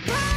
Fuck!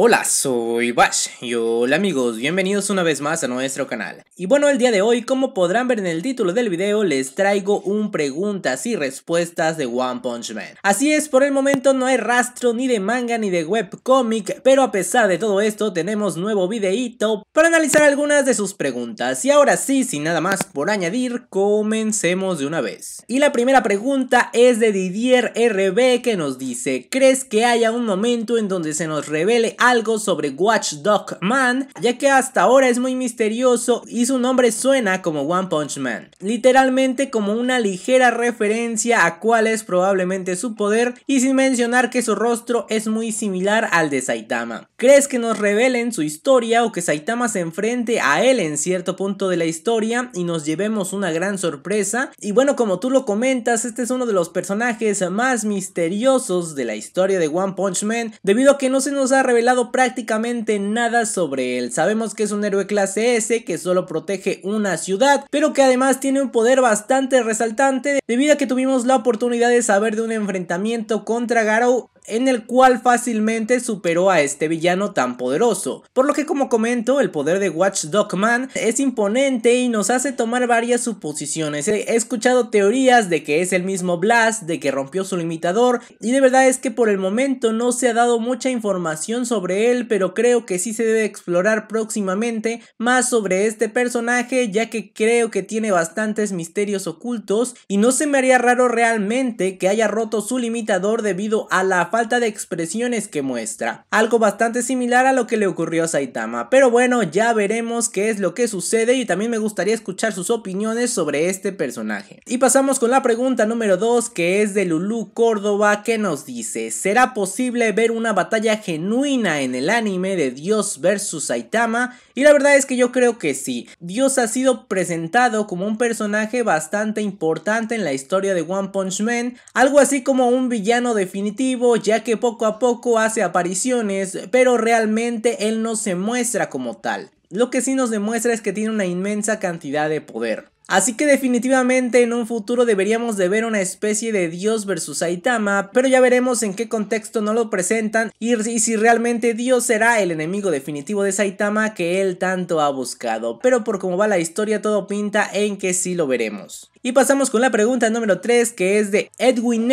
Hola, soy Bash y hola amigos, bienvenidos una vez más a nuestro canal. Y bueno, el día de hoy, como podrán ver en el título del video, les traigo un preguntas y respuestas de One Punch Man. Así es, por el momento no hay rastro ni de manga ni de webcomic, pero a pesar de todo esto, tenemos nuevo videíto para analizar algunas de sus preguntas. Y ahora sí, sin nada más por añadir, comencemos de una vez. Y la primera pregunta es de Didier RB que nos dice, ¿crees que haya un momento en donde se nos revele algo sobre Watchdog Man, ya que hasta ahora es muy misterioso y su nombre suena como One Punch Man, literalmente como una ligera referencia a cuál es probablemente su poder y sin mencionar que su rostro es muy similar al de Saitama. ¿Crees que nos revelen su historia o que Saitama se enfrente a él en cierto punto de la historia y nos llevemos una gran sorpresa? Y bueno, como tú lo comentas, este es uno de los personajes más misteriosos de la historia de One Punch Man, debido a que no se nos ha revelado prácticamente nada sobre él. Sabemos que es un héroe clase S que solo protege una ciudad, pero que además tiene un poder bastante resaltante debido a que tuvimos la oportunidad de saber de un enfrentamiento contra Garou en el cual fácilmente superó a este villano tan poderoso. Por lo que como comento, el poder de Watch Man es imponente y nos hace tomar varias suposiciones. He escuchado teorías de que es el mismo Blast, de que rompió su limitador y de verdad es que por el momento no se ha dado mucha información sobre él, pero creo que sí se debe explorar próximamente más sobre este personaje ya que creo que tiene bastantes misterios ocultos y no se me haría raro realmente que haya roto su limitador debido a la falta de expresiones que muestra, algo bastante similar a lo que le ocurrió a Saitama, pero bueno, ya veremos qué es lo que sucede y también me gustaría escuchar sus opiniones sobre este personaje. Y pasamos con la pregunta número 2 que es de Lulu Córdoba que nos dice, ¿será posible ver una batalla genuina en el anime de Dios versus Saitama? Y la verdad es que yo creo que sí, Dios ha sido presentado como un personaje bastante importante en la historia de One Punch Man, algo así como un villano definitivo ya que poco a poco hace apariciones, pero realmente él no se muestra como tal. Lo que sí nos demuestra es que tiene una inmensa cantidad de poder. Así que definitivamente en un futuro deberíamos de ver una especie de Dios versus Saitama, pero ya veremos en qué contexto no lo presentan y, y si realmente Dios será el enemigo definitivo de Saitama que él tanto ha buscado, pero por cómo va la historia todo pinta en que sí lo veremos. Y pasamos con la pregunta número 3 que es de Edwin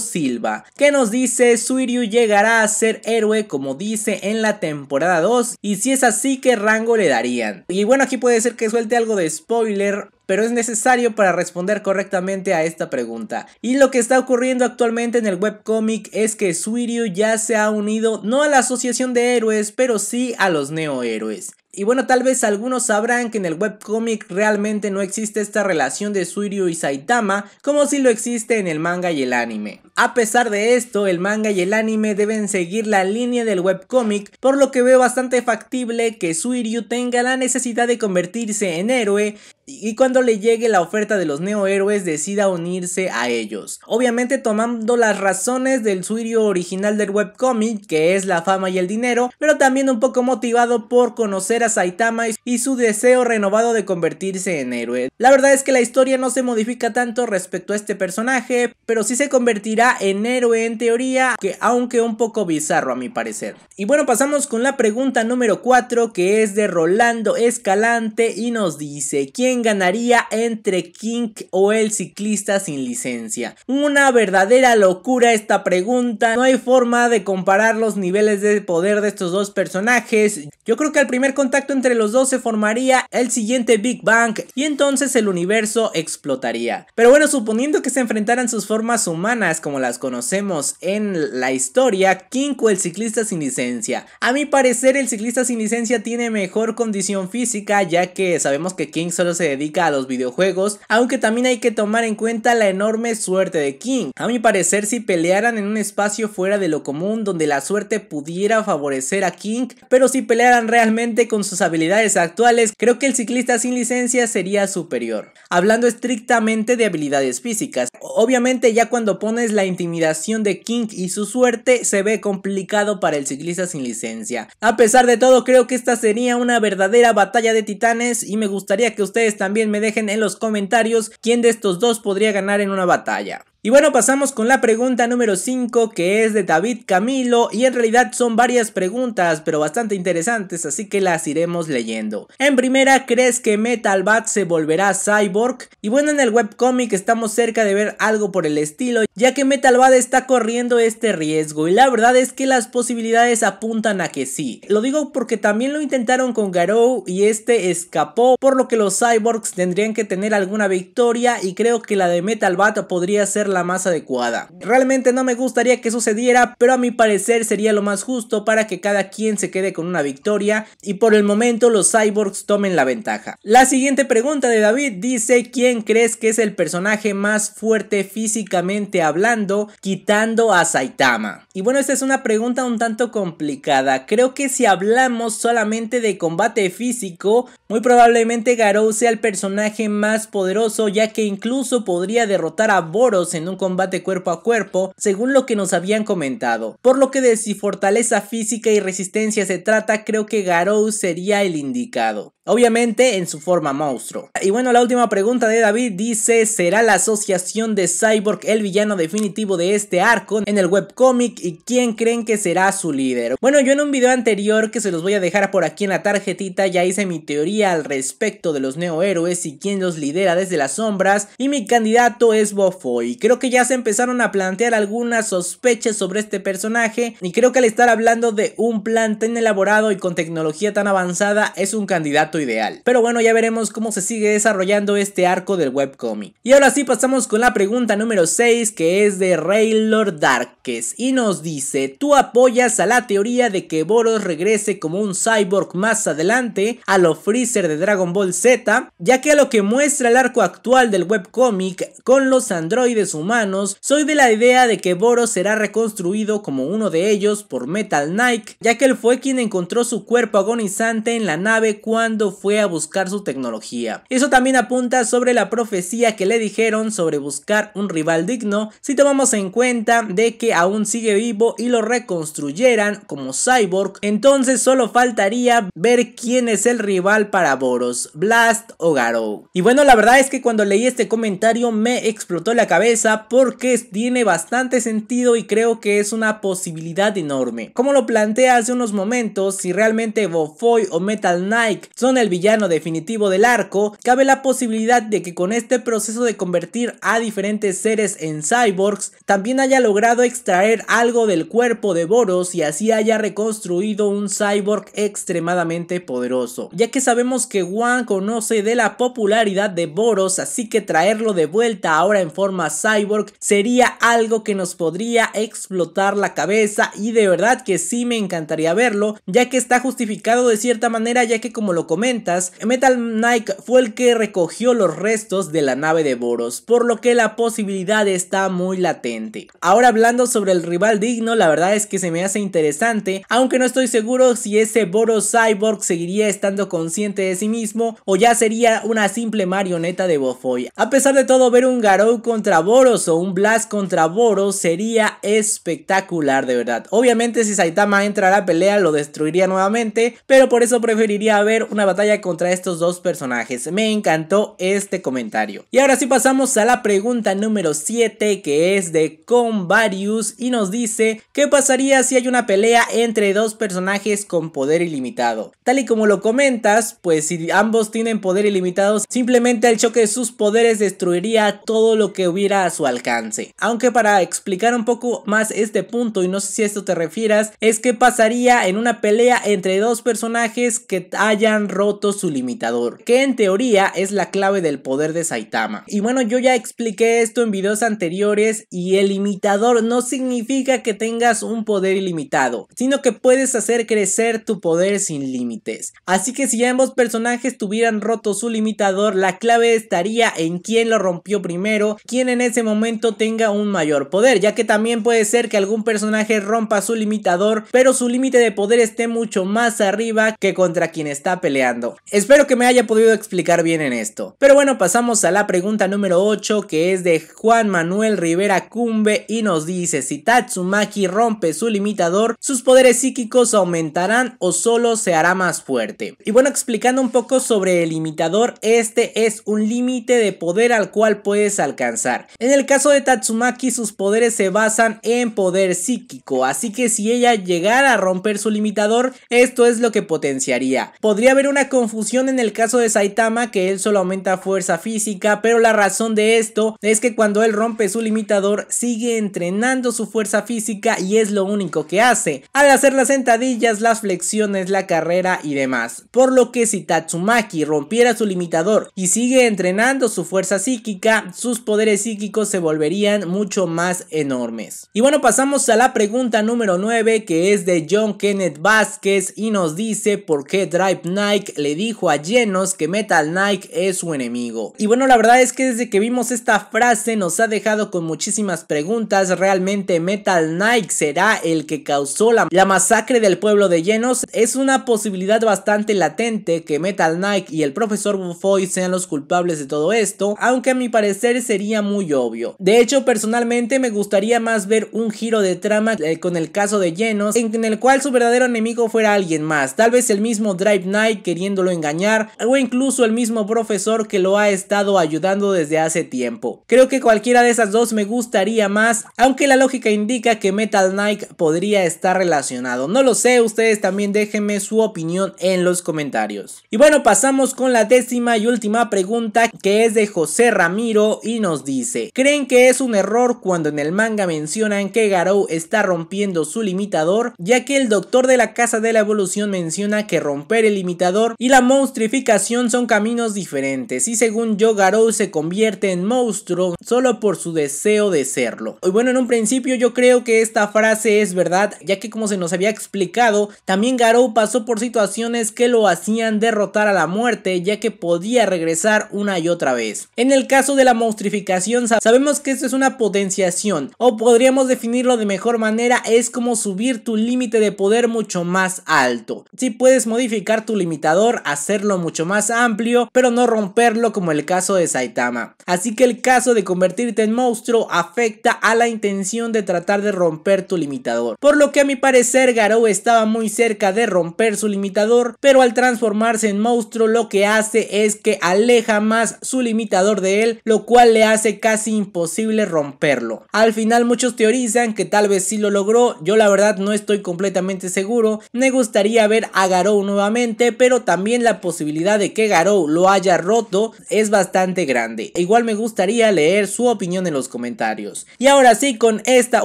Silva, que nos dice Suiryu llegará a ser héroe como dice en la temporada 2 y si es así qué rango le darían. Y bueno aquí puede ser que suelte algo de spoiler pero es necesario para responder correctamente a esta pregunta. Y lo que está ocurriendo actualmente en el webcomic es que Suiryu ya se ha unido no a la asociación de héroes, pero sí a los neo-héroes. Y bueno, tal vez algunos sabrán que en el webcómic realmente no existe esta relación de Suiryu y Saitama como si lo existe en el manga y el anime. A pesar de esto, el manga y el anime deben seguir la línea del webcómic, por lo que veo bastante factible que Suiryu tenga la necesidad de convertirse en héroe y cuando le llegue la oferta de los neohéroes decida unirse a ellos. Obviamente tomando las razones del suirio original del webcomic, que es la fama y el dinero, pero también un poco motivado por conocer a Saitama y su deseo renovado de convertirse en héroe. La verdad es que la historia no se modifica tanto respecto a este personaje, pero sí se convertirá en héroe en teoría, que aunque un poco bizarro a mi parecer. Y bueno, pasamos con la pregunta número 4 que es de Rolando Escalante y nos dice, ¿quién ganaría entre King o el ciclista sin licencia. Una verdadera locura esta pregunta, no hay forma de comparar los niveles de poder de estos dos personajes. Yo creo que al primer contacto entre los dos se formaría el siguiente Big Bang y entonces el universo explotaría. Pero bueno, suponiendo que se enfrentaran sus formas humanas como las conocemos en la historia, King o el ciclista sin licencia. A mi parecer el ciclista sin licencia tiene mejor condición física ya que sabemos que King solo se dedica a los videojuegos, aunque también hay que tomar en cuenta la enorme suerte de King. A mi parecer, si pelearan en un espacio fuera de lo común donde la suerte pudiera favorecer a King, pero si pelearan realmente con sus habilidades actuales, creo que el ciclista sin licencia sería superior. Hablando estrictamente de habilidades físicas, obviamente ya cuando pones la intimidación de King y su suerte se ve complicado para el ciclista sin licencia. A pesar de todo, creo que esta sería una verdadera batalla de titanes y me gustaría que ustedes también me dejen en los comentarios quién de estos dos podría ganar en una batalla. Y bueno, pasamos con la pregunta número 5 que es de David Camilo y en realidad son varias preguntas pero bastante interesantes así que las iremos leyendo. En primera, ¿crees que Metal Bat se volverá cyborg? Y bueno, en el webcomic estamos cerca de ver algo por el estilo ya que Metal Bat está corriendo este riesgo y la verdad es que las posibilidades apuntan a que sí. Lo digo porque también lo intentaron con Garou y este escapó por lo que los cyborgs tendrían que tener alguna victoria y creo que la de Metal Bat podría ser la más adecuada. Realmente no me gustaría que sucediera, pero a mi parecer sería lo más justo para que cada quien se quede con una victoria y por el momento los cyborgs tomen la ventaja. La siguiente pregunta de David dice ¿Quién crees que es el personaje más fuerte físicamente hablando quitando a Saitama? Y bueno, esta es una pregunta un tanto complicada. Creo que si hablamos solamente de combate físico, muy probablemente Garou sea el personaje más poderoso ya que incluso podría derrotar a Boros en un combate cuerpo a cuerpo, según lo que nos habían comentado. Por lo que de si fortaleza física y resistencia se trata, creo que Garou sería el indicado. Obviamente en su forma monstruo. Y bueno, la última pregunta de David dice, ¿será la asociación de Cyborg el villano definitivo de este arco en el webcómic? y quién creen que será su líder? Bueno, yo en un video anterior que se los voy a dejar por aquí en la tarjetita ya hice mi teoría al respecto de los neohéroes y quién los lidera desde las sombras y mi candidato es Bofoy. Creo que ya se empezaron a plantear algunas sospechas sobre este personaje y creo que al estar hablando de un plan tan elaborado y con tecnología tan avanzada es un candidato ideal. Pero bueno, ya veremos cómo se sigue desarrollando este arco del webcomic. Y ahora sí pasamos con la pregunta número 6 que es de Raylord Darkes y nos dice, ¿tú apoyas a la teoría de que Boros regrese como un cyborg más adelante a lo Freezer de Dragon Ball Z? Ya que a lo que muestra el arco actual del webcomic con los androides humanos, soy de la idea de que Boros será reconstruido como uno de ellos por Metal Knight, ya que él fue quien encontró su cuerpo agonizante en la nave cuando fue a buscar su tecnología. Eso también apunta sobre la profecía que le dijeron sobre buscar un rival digno, si tomamos en cuenta de que aún sigue vivo y lo reconstruyeran como cyborg, entonces solo faltaría ver quién es el rival para Boros, Blast o Garou. Y bueno, la verdad es que cuando leí este comentario me explotó la cabeza porque tiene bastante sentido y creo que es una posibilidad enorme. Como lo planteé hace unos momentos, si realmente Bofoy o Metal Knight son el villano definitivo del arco, cabe la posibilidad de que con este proceso de convertir a diferentes seres en cyborgs, también haya logrado extraer algo del cuerpo de Boros y así haya reconstruido un cyborg extremadamente poderoso. Ya que sabemos que Wang conoce de la popularidad de Boros, así que traerlo de vuelta ahora en forma cyborg sería algo que nos podría explotar la cabeza y de verdad que sí me encantaría verlo, ya que está justificado de cierta manera, ya que como lo comentas, Metal Knight fue el que recogió los restos de la nave de Boros, por lo que la posibilidad está muy latente. Ahora hablando sobre el rival digno, la verdad es que se me hace interesante, aunque no estoy seguro si ese Boros Cyborg seguiría estando consciente de sí mismo o ya sería una simple marioneta de Bofoy. A pesar de todo, ver un Garou contra Boros un Blast contra Boros sería espectacular de verdad. Obviamente si Saitama entra a la pelea lo destruiría nuevamente, pero por eso preferiría ver una batalla contra estos dos personajes. Me encantó este comentario. Y ahora sí pasamos a la pregunta número 7 que es de Convarius y nos dice ¿Qué pasaría si hay una pelea entre dos personajes con poder ilimitado? Tal y como lo comentas, pues si ambos tienen poder ilimitado, simplemente el choque de sus poderes destruiría todo lo que hubiera alcance. Aunque para explicar un poco más este punto, y no sé si a esto te refieras, es que pasaría en una pelea entre dos personajes que hayan roto su limitador, que en teoría es la clave del poder de Saitama. Y bueno, yo ya expliqué esto en videos anteriores y el limitador no significa que tengas un poder ilimitado, sino que puedes hacer crecer tu poder sin límites. Así que si ambos personajes tuvieran roto su limitador, la clave estaría en quién lo rompió primero, quién en ese este momento tenga un mayor poder, ya que también puede ser que algún personaje rompa su limitador, pero su límite de poder esté mucho más arriba que contra quien está peleando. Espero que me haya podido explicar bien en esto. Pero bueno, pasamos a la pregunta número 8 que es de Juan Manuel Rivera Cumbe y nos dice si Tatsumaki rompe su limitador, sus poderes psíquicos aumentarán o solo se hará más fuerte. Y bueno, explicando un poco sobre el limitador, este es un límite de poder al cual puedes alcanzar. En el caso de Tatsumaki sus poderes se basan en poder psíquico, así que si ella llegara a romper su limitador, esto es lo que potenciaría. Podría haber una confusión en el caso de Saitama que él solo aumenta fuerza física, pero la razón de esto es que cuando él rompe su limitador sigue entrenando su fuerza física y es lo único que hace, al hacer las sentadillas, las flexiones, la carrera y demás. Por lo que si Tatsumaki rompiera su limitador y sigue entrenando su fuerza psíquica, sus poderes psíquicos se volverían mucho más enormes. Y bueno, pasamos a la pregunta número 9 que es de John Kenneth Vázquez y nos dice por qué Drive Nike le dijo a Genos que Metal Knight es su enemigo. Y bueno, la verdad es que desde que vimos esta frase nos ha dejado con muchísimas preguntas. ¿Realmente Metal Knight será el que causó la, la masacre del pueblo de Genos? Es una posibilidad bastante latente que Metal Knight y el profesor Buffoy sean los culpables de todo esto, aunque a mi parecer sería muy obvio. De hecho, personalmente me gustaría más ver un giro de trama eh, con el caso de Llenos, en el cual su verdadero enemigo fuera alguien más, tal vez el mismo Drive Knight queriéndolo engañar, o incluso el mismo profesor que lo ha estado ayudando desde hace tiempo. Creo que cualquiera de esas dos me gustaría más, aunque la lógica indica que Metal Knight podría estar relacionado. No lo sé, ustedes también déjenme su opinión en los comentarios. Y bueno, pasamos con la décima y última pregunta que es de José Ramiro y nos dice, creen que es un error cuando en el manga mencionan que Garou está rompiendo su limitador, ya que el doctor de la Casa de la Evolución menciona que romper el limitador y la monstruificación son caminos diferentes y según yo Garou se convierte en monstruo solo por su deseo de serlo. Y bueno, en un principio yo creo que esta frase es verdad, ya que como se nos había explicado, también Garou pasó por situaciones que lo hacían derrotar a la muerte, ya que podía regresar una y otra vez. En el caso de la monstrificación, Sabemos que esto es una potenciación o podríamos definirlo de mejor manera es como subir tu límite de poder mucho más alto. Si puedes modificar tu limitador, hacerlo mucho más amplio, pero no romperlo como el caso de Saitama. Así que el caso de convertirte en monstruo afecta a la intención de tratar de romper tu limitador. Por lo que a mi parecer Garou estaba muy cerca de romper su limitador, pero al transformarse en monstruo lo que hace es que aleja más su limitador de él, lo cual le hace casi imposible romperlo. Al final muchos teorizan que tal vez sí lo logró, yo la verdad no estoy completamente seguro, me gustaría ver a Garou nuevamente, pero también la posibilidad de que Garou lo haya roto es bastante grande. E igual me gustaría leer su opinión en los comentarios. Y ahora sí, con esta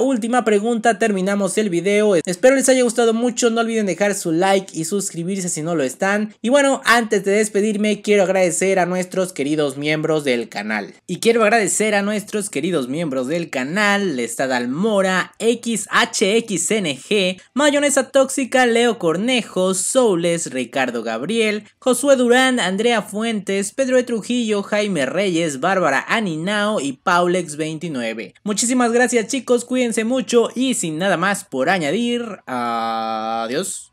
última pregunta terminamos el video, espero les haya gustado mucho, no olviden dejar su like y suscribirse si no lo están. Y bueno, antes de despedirme quiero agradecer a nuestros queridos miembros del canal. Y quiero agradecer a nuestros queridos miembros del canal, estado Almora, XHXNG, Mayonesa Tóxica, Leo Cornejo, Soules, Ricardo Gabriel, Josué Durán, Andrea Fuentes, Pedro de Trujillo, Jaime Reyes, Bárbara Aninao y Paulex29. Muchísimas gracias chicos, cuídense mucho y sin nada más por añadir, adiós.